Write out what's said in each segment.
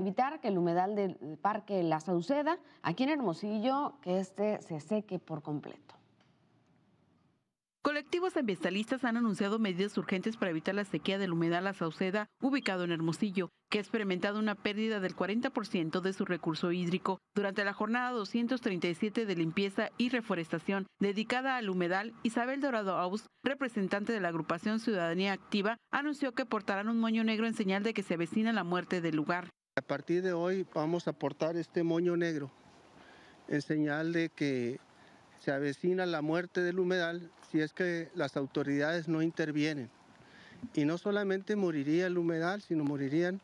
evitar que el humedal del Parque La Sauceda, aquí en Hermosillo, que este se seque por completo. Colectivos ambientalistas han anunciado medidas urgentes para evitar la sequía del humedal La Sauceda, ubicado en Hermosillo, que ha experimentado una pérdida del 40% de su recurso hídrico durante la jornada 237 de limpieza y reforestación dedicada al humedal. Isabel Dorado Aus, representante de la agrupación Ciudadanía Activa, anunció que portarán un moño negro en señal de que se avecina la muerte del lugar. A partir de hoy vamos a portar este moño negro en señal de que se avecina la muerte del humedal si es que las autoridades no intervienen. Y no solamente moriría el humedal, sino morirían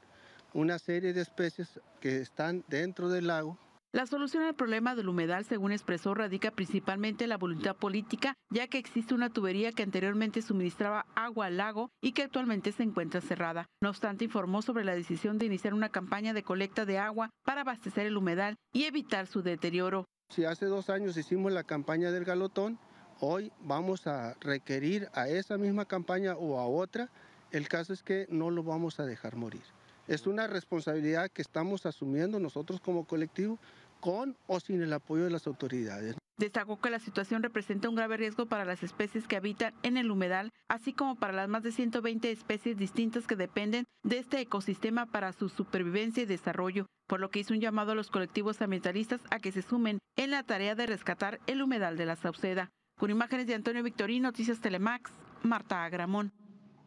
una serie de especies que están dentro del lago la solución al problema del humedal, según expresó, radica principalmente en la voluntad política, ya que existe una tubería que anteriormente suministraba agua al lago y que actualmente se encuentra cerrada. No obstante, informó sobre la decisión de iniciar una campaña de colecta de agua para abastecer el humedal y evitar su deterioro. Si hace dos años hicimos la campaña del galotón, hoy vamos a requerir a esa misma campaña o a otra. El caso es que no lo vamos a dejar morir. Es una responsabilidad que estamos asumiendo nosotros como colectivo con o sin el apoyo de las autoridades. Destacó que la situación representa un grave riesgo para las especies que habitan en el humedal, así como para las más de 120 especies distintas que dependen de este ecosistema para su supervivencia y desarrollo, por lo que hizo un llamado a los colectivos ambientalistas a que se sumen en la tarea de rescatar el humedal de la Sauceda. Con imágenes de Antonio Victorín, Noticias Telemax, Marta Agramón.